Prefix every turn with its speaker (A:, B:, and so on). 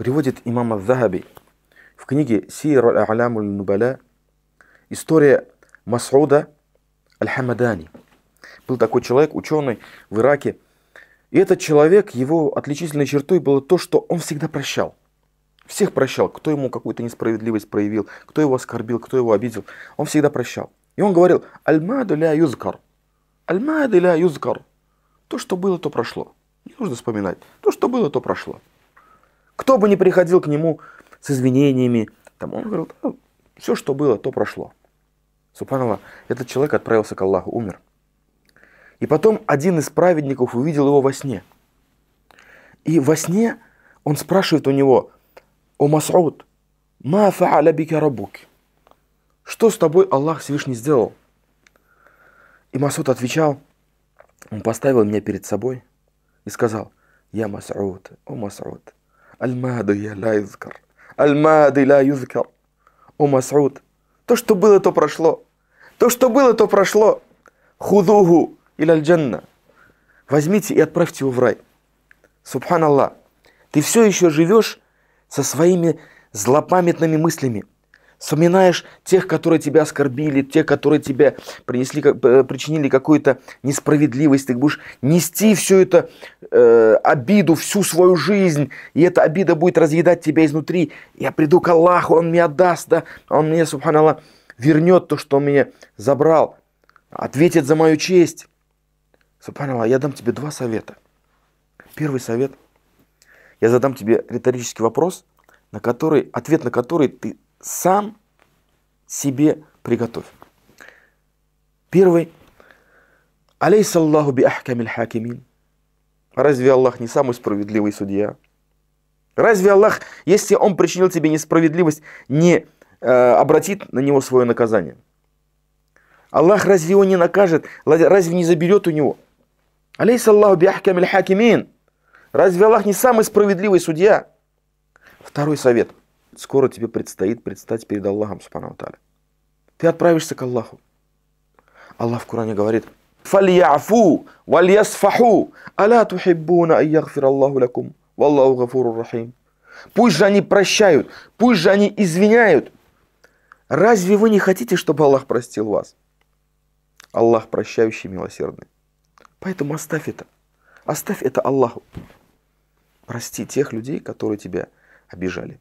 A: Приводит имам Захаби, в книге «Сир аль-Алям нубаля история Масуда Аль-Хамадани. Был такой человек, ученый в Ираке. И этот человек, его отличительной чертой было то, что он всегда прощал. Всех прощал, кто ему какую-то несправедливость проявил, кто его оскорбил, кто его обидел. Он всегда прощал. И он говорил, «Аль-Маду ля юзкар». «Аль-Маду ля юзкар». То, что было, то прошло. Не нужно вспоминать. То, что было, то прошло. Кто бы ни приходил к нему с извинениями, там, он говорил, да, «Ну, все, что было, то прошло. Субханаллах, этот человек отправился к Аллаху, умер. И потом один из праведников увидел его во сне. И во сне он спрашивает у него, «О Мас'уд, ма фа'аля бика рабук?» «Что с тобой Аллах Всевышний сделал?» И Мас'уд отвечал, он поставил меня перед собой и сказал, «Я Мас'уд, о Мас'уд, Аль-Мади ля юзкар. Аль-Мади ля юзкар. О, Масуд, то, что было, то прошло. То, что было, то прошло. Худугу или аль-джанна. Возьмите и отправьте его в рай. Субханаллах, ты все еще живешь со своими злопамятными мыслями. Вспоминаешь тех, которые тебя оскорбили, тех, которые тебя принесли, э, причинили какую-то несправедливость. Ты будешь нести всю эту э, обиду всю свою жизнь. И эта обида будет разъедать тебя изнутри. Я приду к Аллаху, Он мне отдаст, да? Он мне, субханаллах, вернет то, что он меня забрал. Ответит за мою честь. Субханаллах, я дам тебе два совета. Первый совет. Я задам тебе риторический вопрос, на который, ответ на который ты сам себе приготовь. Первый. алейс Аллаху би ахкамиль хакимин. Разве Аллах не самый справедливый судья? Разве Аллах, если Он причинил тебе несправедливость, не э, обратит на него свое наказание? Аллах разве его не накажет? Разве не заберет у него? алейс Аллаху би ахкамиль хакимин. Разве Аллах не самый справедливый судья? Второй совет – скоро тебе предстоит предстать перед Аллахом, Субхану Таля. Ты отправишься к Аллаху. Аллах в Коране говорит, «Фальяфу вальясфаху, аля тухиббуна айягфир Аллаху лякум, валлаху гафуру рахим». Пусть же они прощают, пусть же они извиняют. Разве вы не хотите, чтобы Аллах простил вас? Аллах прощающий, милосердный. Поэтому оставь это. Оставь это Аллаху. Прости тех людей, которые тебя обижали.